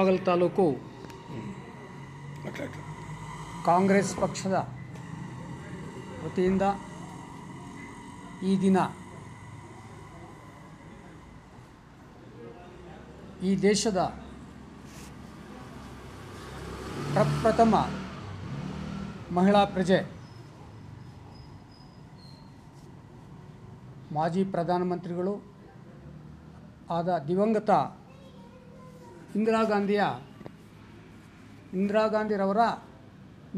ಬಾಗಲ್ ತಾಲೂಕು ಕಾಂಗ್ರೆಸ್ ಪಕ್ಷದ ವತಿಯಿಂದ ಈ ದಿನ ಈ ದೇಶದ ಪ್ರಪ್ರಥಮ ಮಹಿಳಾ ಪ್ರಜೆ ಮಾಜಿ ಪ್ರಧಾನಮಂತ್ರಿಗಳು ಆದ ದಿವಂಗತ ಇಂದಿರಾ ಗಾಂಧಿಯ ಇಂದಿರಾ ಗಾಂಧಿರವರ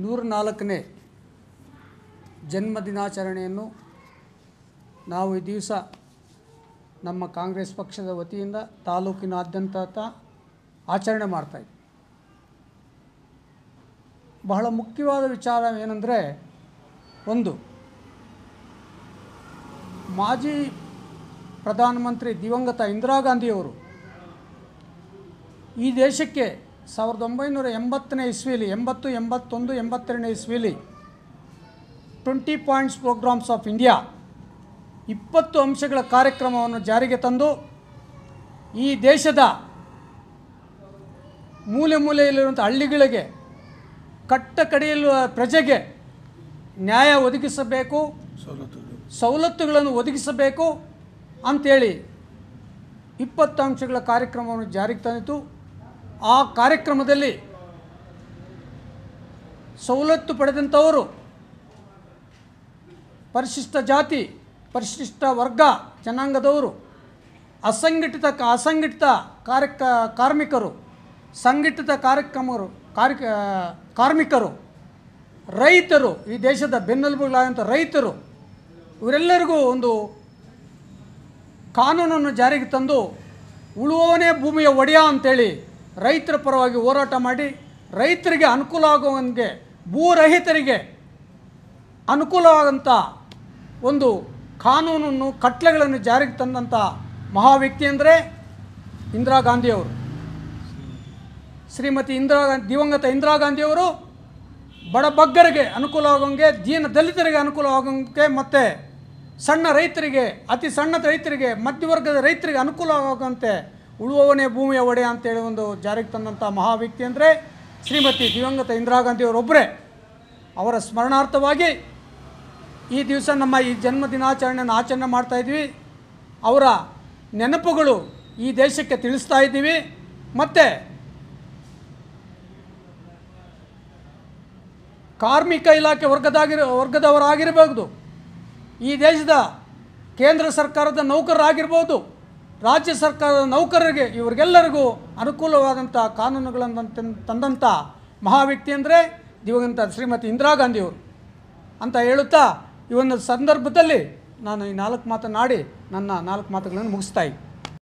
ನೂರ ನಾಲ್ಕನೇ ಜನ್ಮ ದಿನಾಚರಣೆಯನ್ನು ನಾವು ಈ ದಿವಸ ನಮ್ಮ ಕಾಂಗ್ರೆಸ್ ಪಕ್ಷದ ವತಿಯಿಂದ ತಾಲೂಕಿನಾದ್ಯಂತ ಆಚರಣೆ ಮಾಡ್ತಾ ಬಹಳ ಮುಖ್ಯವಾದ ವಿಚಾರ ಏನಂದರೆ ಒಂದು ಮಾಜಿ ಪ್ರಧಾನಮಂತ್ರಿ ದಿವಂಗತ ಇಂದಿರಾ ಗಾಂಧಿಯವರು ಈ ದೇಶಕ್ಕೆ ಸಾವಿರದ ಒಂಬೈನೂರ ಎಂಬತ್ತನೇ ಇಸ್ವಿಲಿ ಎಂಬತ್ತು ಎಂಬತ್ತೊಂದು ಎಂಬತ್ತೆರಡನೇ ಇಸ್ವಿಲಿ twenty points programmes of India ಇಪ್ಪತ್ತು ಅಂಶಗಳ ಕಾರ್ಯಕ್ರಮವನ್ನು ಜಾರಿಗೆ ತಂದು ಈ ದೇಶದ ಮೂಲೆ ಮೂಲೆಯಲ್ಲಿರುವಂಥ ಹಳ್ಳಿಗಳಿಗೆ ಕಟ್ಟ ಕಡೆಯಲ್ಲಿರುವ ಪ್ರಜೆಗೆ ನ್ಯಾಯ ಒದಗಿಸಬೇಕು ಸವಲತ್ತುಗಳನ್ನು ಒದಗಿಸಬೇಕು ಅಂಥೇಳಿ ಇಪ್ಪತ್ತು ಅಂಶಗಳ ಕಾರ್ಯಕ್ರಮವನ್ನು ಜಾರಿಗೆ ತಂದಿತು ಆ ಕಾರ್ಯಕ್ರಮದಲ್ಲಿ ಸವಲತ್ತು ಪಡೆದಂಥವರು ಪರಿಶಿಷ್ಟ ಜಾತಿ ಪರಿಶಿಷ್ಟ ವರ್ಗ ಜನಾಂಗದವರು ಅಸಂಘಟಿತ ಅಸಂಘಟಿತ ಕಾರ್ಯಕ ಕಾರ್ಮಿಕರು ಸಂಘಟಿತ ಕಾರ್ಯಕ್ರಮರು ಕಾರ್ಯ ಕಾರ್ಮಿಕರು ರೈತರು ಈ ದೇಶದ ಬೆನ್ನೆಲುಬುಗಳಾದಂಥ ರೈತರು ಇವರೆಲ್ಲರಿಗೂ ಒಂದು ಕಾನೂನನ್ನು ಜಾರಿಗೆ ತಂದು ಉಳುವವನೇ ಭೂಮಿಯ ಒಡೆಯ ಅಂತೇಳಿ ರೈತರ ಪರವಾಗಿ ಹೋರಾಟ ಮಾಡಿ ರೈತರಿಗೆ ಅನುಕೂಲ ಆಗುವಂಗೆ ಭೂರಹಿತರಿಗೆ ಅನುಕೂಲವಾದಂಥ ಒಂದು ಕಾನೂನನ್ನು ಕಟ್ಲೆಗಳನ್ನು ಜಾರಿಗೆ ತಂದಂಥ ಮಹಾ ವ್ಯಕ್ತಿ ಅಂದರೆ ಇಂದಿರಾ ಗಾಂಧಿಯವರು ಶ್ರೀಮತಿ ಇಂದಿರಾ ಗಾಂಧಿ ದಿವಂಗತ ಇಂದಿರಾ ಗಾಂಧಿಯವರು ಬಡಬಗ್ಗರಿಗೆ ಅನುಕೂಲ ಆಗೋಂಗೆ ದೀನ ದಲಿತರಿಗೆ ಅನುಕೂಲ ಆಗೋಂಗೆ ಮತ್ತು ಸಣ್ಣ ರೈತರಿಗೆ ಅತಿ ಸಣ್ಣ ರೈತರಿಗೆ ಮಧ್ಯವರ್ಗದ ರೈತರಿಗೆ ಅನುಕೂಲ ಆಗುವಂತೆ ಉಳುವವನೇ ಭೂಮಿಯ ಒಡೆ ಅಂತೇಳಿ ಒಂದು ಜಾರಿಗೆ ತಂದಂಥ ಮಹಾ ವ್ಯಕ್ತಿ ಅಂದರೆ ಶ್ರೀಮತಿ ದಿವಂಗತ ಇಂದಿರಾ ಗಾಂಧಿಯವರೊಬ್ಬರೇ ಅವರ ಸ್ಮರಣಾರ್ಥವಾಗಿ ಈ ದಿವಸ ನಮ್ಮ ಈ ಜನ್ಮ ದಿನಾಚರಣೆಯನ್ನು ಆಚರಣೆ ಇದ್ದೀವಿ ಅವರ ನೆನಪುಗಳು ಈ ದೇಶಕ್ಕೆ ತಿಳಿಸ್ತಾ ಇದ್ದೀವಿ ಮತ್ತು ಕಾರ್ಮಿಕ ಇಲಾಖೆ ವರ್ಗದಾಗಿರೋ ವರ್ಗದವರಾಗಿರಬಹುದು ಈ ದೇಶದ ಕೇಂದ್ರ ಸರ್ಕಾರದ ನೌಕರರಾಗಿರ್ಬೋದು ರಾಜ್ಯ ಸರ್ಕಾರದ ನೌಕರರಿಗೆ ಇವರಿಗೆಲ್ಲರಿಗೂ ಅನುಕೂಲವಾದಂಥ ಕಾನೂನುಗಳನ್ನು ತಂದಂಥ ಮಹಾವ್ಯಕ್ತಿ ಅಂದರೆ ದಿವಂಗತ ಶ್ರೀಮತಿ ಇಂದಿರಾ ಗಾಂಧಿಯವರು ಅಂತ ಹೇಳುತ್ತಾ ಈ ಒಂದು ಸಂದರ್ಭದಲ್ಲಿ ನಾನು ಈ ನಾಲ್ಕು ಮಾತನಾಡಿ ನನ್ನ ನಾಲ್ಕು ಮಾತುಗಳನ್ನು ಮುಗಿಸ್ತಾ ಇದ್ದೀನಿ